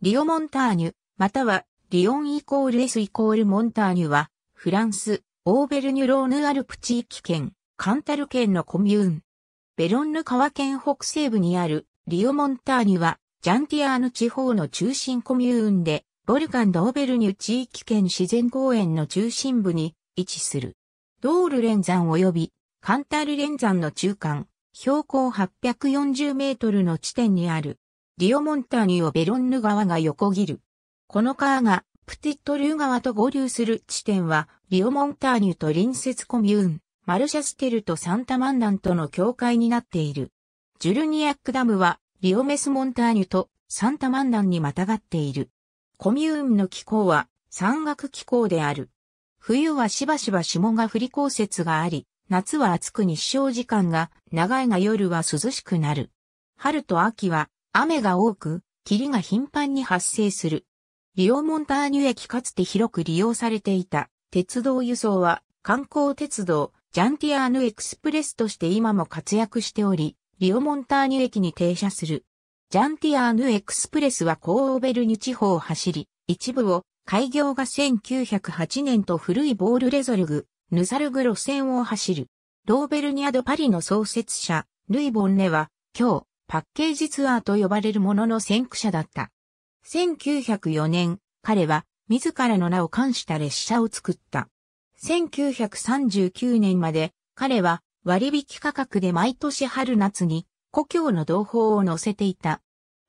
リオ・モンターニュ、または、リオンイコール S イコールモンターニュは、フランス、オーベルニュローヌアルプ地域圏、カンタル県のコミューン。ベロンヌ川県北西部にある、リオ・モンターニュは、ジャンティアーヌ地方の中心コミューンで、ボルカン・ドーベルニュ地域圏自然公園の中心部に位置する。ドール連山及びカンタル連山の中間、標高840メートルの地点にあるリオモンターニュをベロンヌ川が横切る。この川がプティットュー川と合流する地点は、リオモンターニュと隣接コミューン、マルシャステルとサンタマンダンとの境界になっている。ジュルニアックダムは、リオメスモンターニュとサンタマンダンにまたがっている。コミューンの気候は山岳気候である。冬はしばしば霜が降り降雪があり、夏は暑く日照時間が長いが夜は涼しくなる。春と秋は雨が多く、霧が頻繁に発生する。リオモンターニュ駅かつて広く利用されていた鉄道輸送は観光鉄道ジャンティアーヌエクスプレスとして今も活躍しており、リオモンターニュ駅に停車する。ジャンティアーヌエクスプレスはコーオベルニュ地方を走り、一部を開業が1908年と古いボールレゾルグ、ヌザルグ路線を走る。ローベルニアド・パリの創設者、ルイ・ボンネは、今日、パッケージツアーと呼ばれるものの先駆者だった。1904年、彼は自らの名を冠した列車を作った。1939年まで彼は割引価格で毎年春夏に故郷の同胞を乗せていた。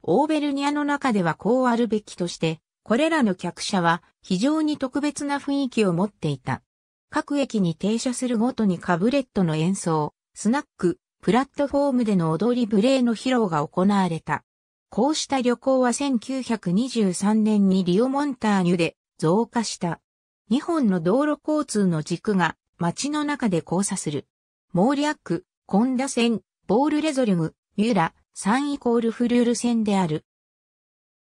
オーベルニアの中ではこうあるべきとして、これらの客車は非常に特別な雰囲気を持っていた。各駅に停車するごとにカブレットの演奏、スナック、プラットフォームでの踊り無礼の披露が行われた。こうした旅行は1923年にリオモンターニュで増加した。日本の道路交通の軸が街の中で交差する。モーリアック、コンダ線、ボールレゾリム、ユラ、サンイコールフルール線である。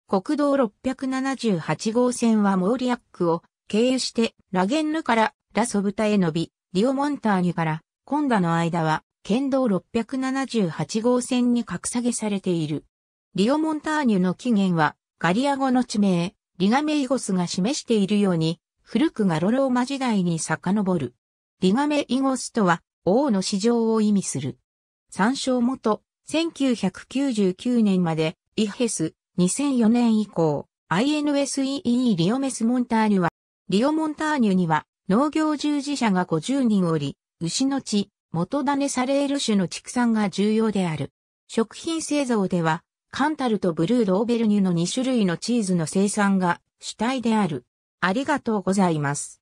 国道678号線はモーリアックを経由してラゲンヌからラソブタへ伸び、リオモンターニュからコンダの間は県道678号線に格下げされている。リオモンターニュの起源は、ガリア語の地名、リガメイゴスが示しているように、古くガロローマ時代に遡る。リガメイゴスとは、王の市場を意味する。参照元、1999年まで、イヘス、2004年以降、INSEE リオメスモンターニュは、リオモンターニュには農業従事者が50人おり、牛の血、元種サレール種の畜産が重要である。食品製造では、カンタルとブルードオーベルニュの2種類のチーズの生産が主体である。ありがとうございます。